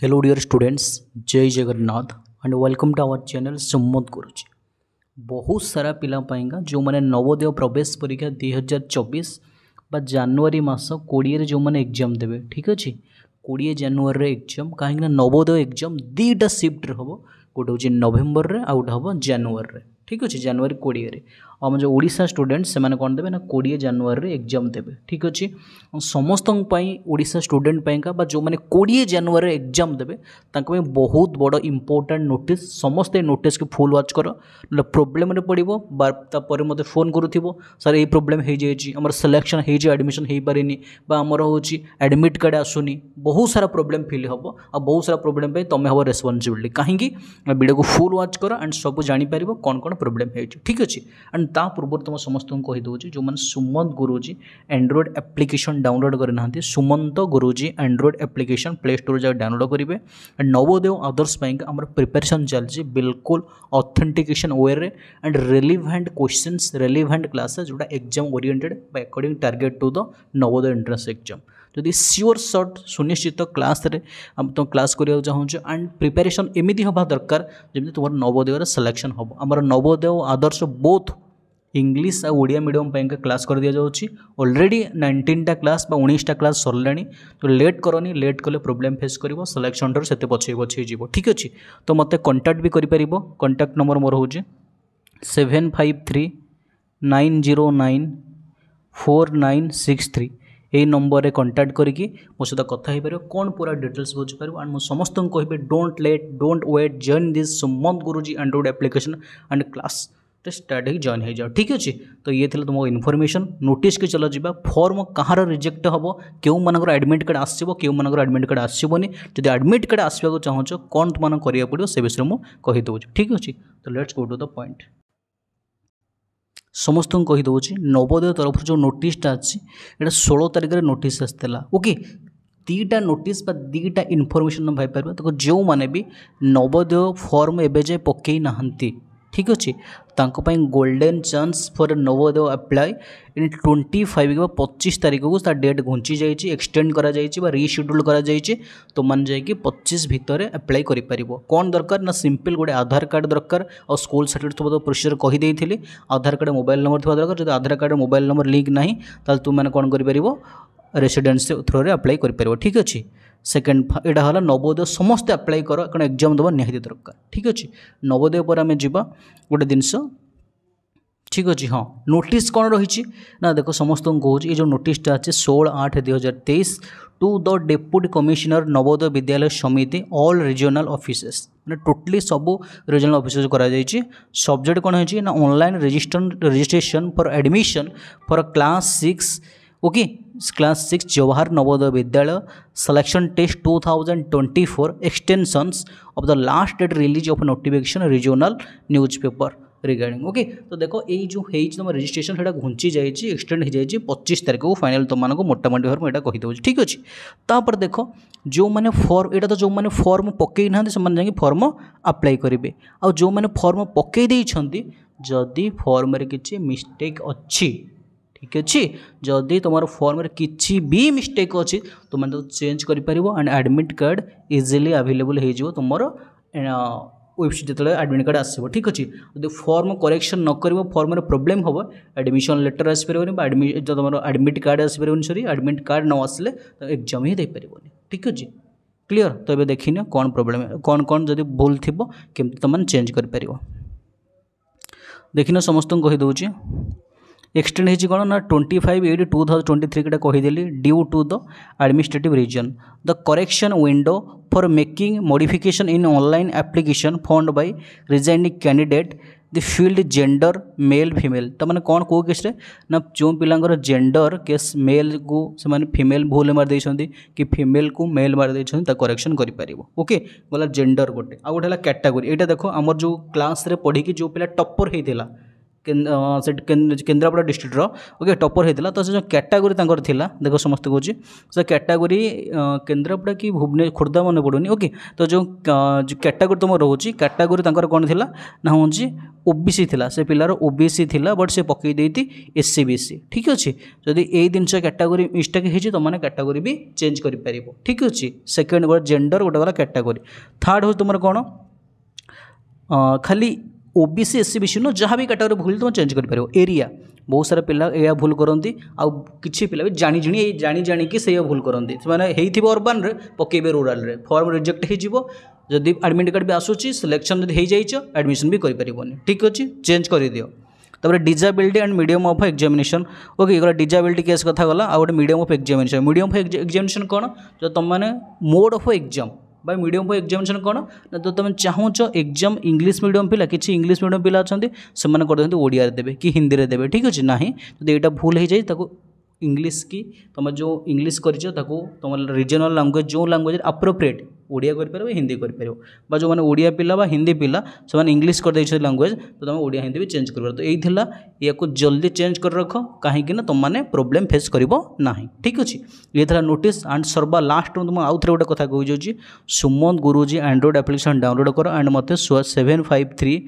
hello dear students जय Jagannath and welcome to our channel सम्मत गुरुजी बहुत सारा पाएगा जो मैंने नवोदय प्रवेश परीक्षा दुई हजार चबिश बा जानुरी मस कोड़े जो मैंने एग्जाम देवे ठीक अच्छे कोड़े जानुआर एग्जाम कहीं नवोदय एग्जाम दुईटा सिफ्ट हम गोटे हूँ नभेम्बर आउ गए हम जानुआर ठीक अच्छे जानुरी कोड़े आम जो ओडा स्टूडेंट से कौन देते ना कोड़े जानुरी एक्जाम देते ठीक अच्छे समस्त ओडा स्टूडेंट का जो मैंने कोड़े जानुरी एक्जाम देते बहुत बड़ इंपोर्टां नोट समस्त नोट के फुल व्वाच कर ना प्रोब्लेम पड़ो बार मत फोन करु सर ये प्रोब्लेम हो होमर सिलेक्शन होडमिशन हो पारे आमर हूँ एडमिट कार्ड आसूनी बहुत सारा प्रोब्लेम फिल हे और बहुत सारा प्रोब्लेम तुम हम रेस्पनसबिलिटी कहीं भिडियो को फुल व्वाच कर एंड सब जापर कौन कौन प्रोब्लेम हो ठीक अच्छे एंड ता पूर्व तुम समस्त कहीदे जो मैंने सुमंत गुरुजी एंड्रॉइड एप्लिकेशन डाउनलोड करना सुमंत गुरुजी एंड्रॉइड एप्लिकेशन प्ले स्टोर जाए डाउनलोड करेंगे एंड नवदेव अदर्स आमर प्रिपेरेसन चलिए बिल्कुल अथेन्टिकेसन ओवे and relevant question relevant class जो exam oriented by according target to the Navodaya entrance exam जदि सियोर सर्ट सुनिश्चित क्लास तुम तो क्लास करा चाहूँ एंड प्रिपेरेसन एमती हाँ दरकार जमी तुम नवोदय सिलेक्शन हम आम नव ନବୋଦୟ ଓ ଆଦର୍ଶ ବୋଥ୍ ଇଂଲିଶ ଆଉ ଓଡ଼ିଆ ମିଡ଼ିୟମ୍ ପାଇଁକା କ୍ଲାସ୍ କରିଦିଆଯାଉଛି ଅଲରେଡ଼ି ନାଇଣ୍ଟିନ୍ଟା କ୍ଲାସ୍ ବା ଉଣେଇଶଟା କ୍ଲାସ୍ ସରିଲାଣି ତ ଲେଟ୍ କରନି ଲେଟ୍ କଲେ ପ୍ରୋବ୍ଲେମ୍ ଫେସ୍ କରିବ ସିଲେକ୍ସନ୍ଠାରୁ ସେତେ ପଛେଇ ପଛେଇ ଯିବ ଠିକ୍ ଅଛି ତ ମୋତେ କଣ୍ଟାକ୍ଟ ବି କରିପାରିବ କଣ୍ଟାକ୍ଟ ନମ୍ବର ମୋର ହେଉଛି seven five three nine zero nine four nine six three এই नंबर কন্টাক্ট कंटाक्ट মো সহ কথা হয়ে পাব কোণ পুরা ডিটেলস বুঝিপার আন্ড মু সমস্ত কহবি ডোট লেট ডোট wait join this Sumanta android application and class start हो जॉइन हो जाओ ठीक अच्छे तो ये थी तुमको इनफर्मेसन नोट की चल जा फर्म कहार रिजेक्ट हे क्यों मानक आडमिट कार्ड आसो क्यों मानक कार्ड आसोनी जब आडमिट कार्ड आसवाक चाहो कौन तुमको करने पड़ो से विषय में कहीदेवि ठीक अच्छे तो let's go to the point ସମସ୍ତଙ୍କୁ କହିଦେଉଛି ନବୋଦୟ ତରଫରୁ ଯେଉଁ ନୋଟିସ୍ଟା ଅଛି ଏଇଟା ଷୋହଳ ତାରିଖରେ ନୋଟିସ୍ ଆସିଥିଲା ଓକେ ଦୁଇଟା ନୋଟିସ୍ ବା ଦୁଇଟା ଇନଫର୍ମେସନ୍ ଆମେ ପାଇପାରିବା ତାକୁ ଯେଉଁମାନେ ବି ନବୋଦୟ ଫର୍ମ ଏବେ ଯାଏଁ ପକାଇ ନାହାନ୍ତି ଠିକ୍ ଅଛି ତାଙ୍କ ପାଇଁ golden chance for Navodaya apply in twenty five କିମ୍ବା ପଚିଶ ତାରିଖକୁ ତା ଡେଟ୍ ଘୁଞ୍ଚି ଯାଇଛି ଏକ୍ସଟେଣ୍ଡ କରାଯାଇଛି ବା ରିସେଡ୍ୟୁଲ୍ କରାଯାଇଛି ତୁମମାନେ ଯାଇକି ପଚିଶ ଭିତରେ ଆପ୍ଲାଏ କରିପାରିବ କ'ଣ ଦରକାର ନା ସିମ୍ପଲ୍ ଗୋଟେ ଆଧାର କାର୍ଡ଼ ଦରକାର ଆଉ ସ୍କୁଲ୍ ସାର୍ଟିଫିକେଟ୍ ଥିବ ତ ପ୍ରୋସିଜର୍ କହିଦେଇଥିଲି ଆଧାର କାର୍ଡ଼ ମୋବାଇଲ୍ ନମ୍ବର ଥିବା ଦରକାର ଯଦି Aadhaar card mobile number link ନାହିଁ ତାହେଲେ ତୁମମାନେ କ'ଣ କରିପାରିବ ରେସିଡେନ୍ସି ଥ୍ରୋରେ ଆପ୍ଲାଏ କରିପାରିବ ଠିକ୍ ଅଛି সেকেন্ড এটা হল নবোদয় সমস্ত আপ্লাই কর কারণ এক্সাম দেওয়া নিহতি দরকার ঠিক আছে নবোদয় পরে আমি যা গোটে জিনিস ঠিক আছে হ্যাঁ নোটিস কোণ রয়েছে না দেখো সমস্ত কৌছি এই যে নোটিসটা আছে ষোল আট দুই হাজার তেইশ to the deputy commissioner Navodaya Vidyalaya Samiti all regional offices মানে টোটালি সবু রিজিওনাল অফিসেস করা যাইছে সবজেক্ট কোণ হয়েছে না online registration for admission for class six okay class six Jawahar Navodaya Vidyalaya selection test 2024 extensions of the last date release of notification news paper regarding okay तो देखो ये जो है तुम रेजिट्रेसन से घुंची जाइए एक्सटेड हो जाइए पचीस तारीख को फाइनाल तुमको मोटामोटी भाव में मुझे कहीदेवी ठीक अच्छे तापर देख जो मैंने फर्म यहाँ तो जो मैंने फर्म पकई ना से जा फर्म आप्लाय करेंगे आ जो मैंने फर्म पकईदे जदि फर्म किसी मिस्टेक अच्छी ঠিক ଅଛି ଯଦି ତୁମର ଫର୍ମରେ କିଛି ବି ମିଷ୍ଟେକ୍ ଅଛି ତୁମେ ତାକୁ ଚେଞ୍ଜ କରିପାରିବ and admit card easily available ହୋଇଯିବ ତୁମର ୱେବସାଇଟ୍ ଯେତେବେଳେ ଆଡ଼ମିଟ୍ କାର୍ଡ଼ ଆସିବ ଠିକ୍ ଅଛି ଯଦି ଫର୍ମ କରେକ୍ସନ୍ ନ କରିବ ଫର୍ମରେ ପ୍ରୋବ୍ଲେମ୍ ହେବ ଆଡ଼ମିସନ୍ ଲେଟର୍ ଆସିପାରିବନି ବା ଆଡ଼ମି ତୁମର ଆଡ଼ମିଟ୍ କାର୍ଡ଼ ଆସିପାରିବନି ସରି ଆଡ଼ମିଟ୍ କାର୍ଡ଼ ନ ଆସିଲେ ଏକ୍ଜାମ୍ ହିଁ ଦେଇପାରିବନି ଠିକ୍ ଅଛି କ୍ଲିଅର୍ ତ ଏବେ ଦେଖିନିଅ କ'ଣ ପ୍ରୋବ୍ଲେମ୍ କ'ଣ କ'ଣ ଯଦି ଭୁଲ ଥିବ କେମିତି ତୁମମାନେ ଚେଞ୍ଜ କରିପାରିବ ଦେଖିନିଅ ସମସ୍ତଙ୍କୁ କହିଦେଉଛି এক্সটেন্ড হয়েছে কোণ না twenty five eight two thousand twenty থ্রিটা কহিদেলি due to the administrative reason the correction window for making modification in online application ফন্ড by resigning candidate the field gender male female ତାମାନେ କ'ଣ କେଉଁ କେସ୍ରେ ନା ଯେଉଁ ପିଲାଙ୍କର ଜେଣ୍ଡର କେସ୍ ମେଲ୍କୁ ସେମାନେ ଫିମେଲ୍ ଭୁଲ ମାରି ଦେଇଛନ୍ତି କି ଫିମେଲ୍କୁ ମେଲ୍ ମାରି ଦେଇଛନ୍ତି ତା କରେକ୍ସନ୍ କରିପାରିବ ଓକେ ଗଲା ଜେଣ୍ଡର ଗୋଟେ ଆଉ ଗୋଟେ ହେଲା କ୍ୟାଟାଗୋରୀ ଏଇଟା ଦେଖ ଆମର ଯେଉଁ କ୍ଲାସ୍ରେ ପଢ଼ିକି ଯେଉଁ ପିଲା ଟପର୍ ହେଇଥିଲା ସେଠି କେନ୍ଦ୍ରାପଡ଼ା ଡିଷ୍ଟ୍ରିକ୍ଟର ଓକେ ଟପର୍ ହେଇଥିଲା ତ ସେ ଯେଉଁ କ୍ୟାଟାଗୋରୀ ତାଙ୍କର ଥିଲା ଦେଖ ସମସ୍ତେ କହୁଛି ସେ କ୍ୟାଟାଗୋରୀ କେନ୍ଦ୍ରାପଡ଼ା କି ଭୁବନେ ଖୋର୍ଦ୍ଧା ମନେ ପଡ଼ୁନି ଓକେ ତ ଯେଉଁ କ୍ୟାଟାଗୋରୀ ତୁମର ରହୁଛି କ୍ୟାଟାଗୋରୀ ତାଙ୍କର କ'ଣ ଥିଲା ନା ହେଉଛି ଓବିସି ଥିଲା ସେ ପିଲାର ଓବିସି ଥିଲା ବଟ୍ ସେ ପକାଇ ଦେଇଛି ଏସ୍ ସି ବି ସି ଠିକ୍ ଅଛି ଯଦି ଏଇ ଜିନିଷ କ୍ୟାଟାଗୋରୀ ମିଷ୍ଟେକ୍ ହେଇଛି ତୁମମାନେ କ୍ୟାଟାଗୋରୀ ବି ଚେଞ୍ଜ କରିପାରିବ ଠିକ୍ ଅଛି ସେକେଣ୍ଡ ଗୋଟେ ଜେଣ୍ଡର ଗୋଟେ ଗଲା କ୍ୟାଟାଗୋରୀ ଥାର୍ଡ଼ ହେଉଛି ତୁମର କ'ଣ ଖାଲି OBC S C B C ନୁହଁ ଯାହା ବି କାଟାଗୋରୀ ଭୁଲ ତୁମେ ଚେଞ୍ଜ କରିପାରିବ ଏରିଆ ବହୁତ ସାରା ପିଲା ଏହା ଭୁଲ କରନ୍ତି ଆଉ କିଛି ପିଲା ବି ଜାଣି ଜାଣି ଏଇ ଜାଣି ଜାଣିକି ସେଇଆ ଭୁଲ କରନ୍ତି ସେମାନେ ହେଇଥିବ ଅର୍ବାନରେ ପକାଇବେ ରୁରାଲରେ ଫର୍ମ ରିଜେକ୍ଟ ହେଇଯିବ ଯଦି ଆଡ଼ମିଟ୍ କାର୍ଡ଼ ବି ଆସୁଛି ସିଲେକ୍ସନ୍ ଯଦି ହେଇଯାଇଛ ଆଡ଼ମିସନ୍ ବି କରିପାରିବନି ଠିକ୍ ଅଛି ଚେଞ୍ଜ କରିଦିଅ ତାପରେ disability and medium of examination okay ଏଗୁଡ଼ା ଡିଜାବିଲିଟି କେସ୍ କଥା ଗଲା ଆଉ ଗୋଟେ medium of examination medium of examination କ'ଣ ଯେ ତୁମମାନେ ମୋଡ଼୍ ଅଫ୍ ଏକ୍ଜାମ୍ ବା ମିଡ଼ିୟମ୍ ପାଇଁ ଏକ୍ଜାମିନେସନ୍ କ'ଣ ନା ତ ତୁମେ ଚାହୁଁଛ ଏକ୍ଜାମ୍ ଇଂଲିଶ ମିଡ଼ିୟମ୍ ପିଲା କିଛି ଇଂଲିଶ ମିଡ଼ିୟମ୍ ପିଲା ଅଛନ୍ତି ସେମାନେ କରିଦିଅନ୍ତୁ ଓଡ଼ିଆରେ ଦେବେ କି ହିନ୍ଦୀରେ ଦେବେ ଠିକ୍ ଅଛି ନାହିଁ ଯଦି ଏଇଟା ଭୁଲ ହେଇଯାଇ ତାକୁ इंग्लीश कि तुम जो इंग्लीश कर तुम रिजनाल लांगुएज जो लांगुएज आप्रोप्रिएट ओडिया कर हिंदी कर जो मैंने ओडिया पिला हिंदी पिला से तो इंग्लीश कर देखते लांगुएज तो तुम ओडिया हिंदी भी चेंज कर तो यही या जल्दी चेंज कर रख कहीं तुमने प्रोब्लेम फेस कर ना ठीक अच्छे ये था नोटिस आंड सर्वा लास्ट में तुम्हें आउ थे गोटे कथा कही सुमन गुरुजी आंड्रोइ आप्लिकेसन डाउनलोड कर एंड मत seven five three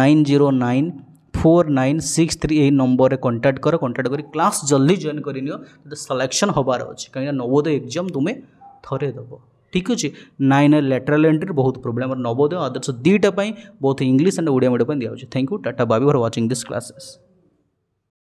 nine zero nine four nine six three এই নম্বরে কন্টাক্ট কর কন্টাক্ট করে ক্লাস জলদি জয়েন করে নিও সিলেকশন হবার অছে কিনা নবোদয় এক্সাম তুমি থরে দেব ঠিক আছে নাইন লেটেরাল এন্ট্রি বহুত প্রোবলেম আর নবোদয় আদর্শ দুইটা পাই both English and Odia media দিয়া হচ্ছে থ্যাংক ইউ টাটা বাবি ফর ওয়াচিং দিস ক্লাসেস